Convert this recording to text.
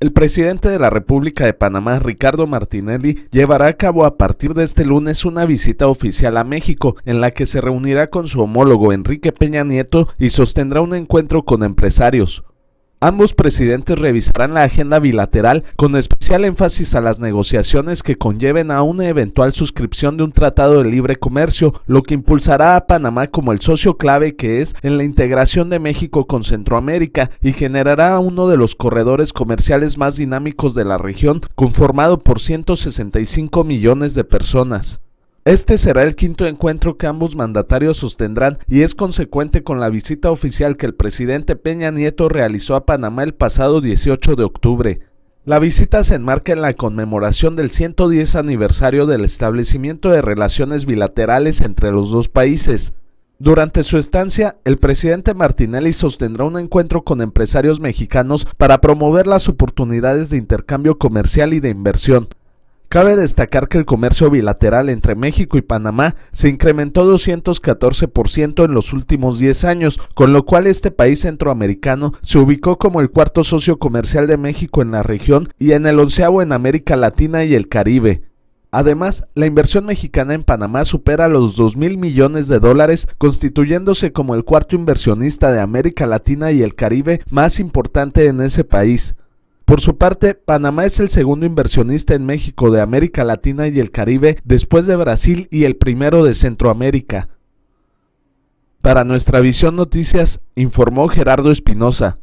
El presidente de la República de Panamá, Ricardo Martinelli, llevará a cabo a partir de este lunes una visita oficial a México, en la que se reunirá con su homólogo Enrique Peña Nieto y sostendrá un encuentro con empresarios. Ambos presidentes revisarán la agenda bilateral con especial énfasis a las negociaciones que conlleven a una eventual suscripción de un tratado de libre comercio, lo que impulsará a Panamá como el socio clave que es en la integración de México con Centroamérica y generará uno de los corredores comerciales más dinámicos de la región, conformado por 165 millones de personas. Este será el quinto encuentro que ambos mandatarios sostendrán y es consecuente con la visita oficial que el presidente Peña Nieto realizó a Panamá el pasado 18 de octubre. La visita se enmarca en la conmemoración del 110 aniversario del establecimiento de relaciones bilaterales entre los dos países. Durante su estancia, el presidente Martinelli sostendrá un encuentro con empresarios mexicanos para promover las oportunidades de intercambio comercial y de inversión. Cabe destacar que el comercio bilateral entre México y Panamá se incrementó 214% en los últimos 10 años, con lo cual este país centroamericano se ubicó como el cuarto socio comercial de México en la región y en el onceavo en América Latina y el Caribe. Además, la inversión mexicana en Panamá supera los 2 mil millones de dólares, constituyéndose como el cuarto inversionista de América Latina y el Caribe más importante en ese país. Por su parte, Panamá es el segundo inversionista en México de América Latina y el Caribe después de Brasil y el primero de Centroamérica. Para nuestra visión noticias, informó Gerardo Espinosa.